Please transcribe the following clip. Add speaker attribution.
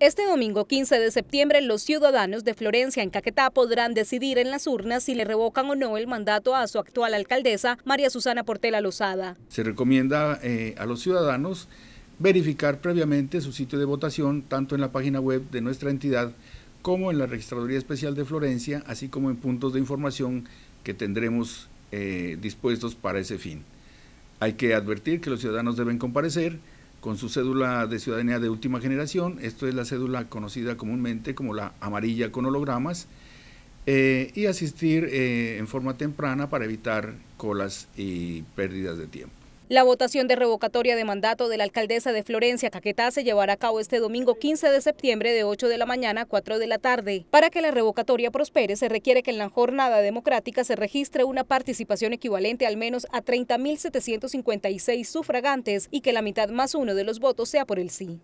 Speaker 1: Este domingo 15 de septiembre, los ciudadanos de Florencia en Caquetá podrán decidir en las urnas si le revocan o no el mandato a su actual alcaldesa, María Susana Portela Lozada.
Speaker 2: Se recomienda eh, a los ciudadanos verificar previamente su sitio de votación, tanto en la página web de nuestra entidad como en la Registraduría Especial de Florencia, así como en puntos de información que tendremos eh, dispuestos para ese fin. Hay que advertir que los ciudadanos deben comparecer con su cédula de ciudadanía de última generación. Esto es la cédula conocida comúnmente como la amarilla con hologramas. Eh, y asistir eh, en forma temprana para evitar colas y pérdidas de tiempo.
Speaker 1: La votación de revocatoria de mandato de la alcaldesa de Florencia, Caquetá, se llevará a cabo este domingo 15 de septiembre de 8 de la mañana a 4 de la tarde. Para que la revocatoria prospere, se requiere que en la jornada democrática se registre una participación equivalente al menos a 30.756 sufragantes y que la mitad más uno de los votos sea por el sí.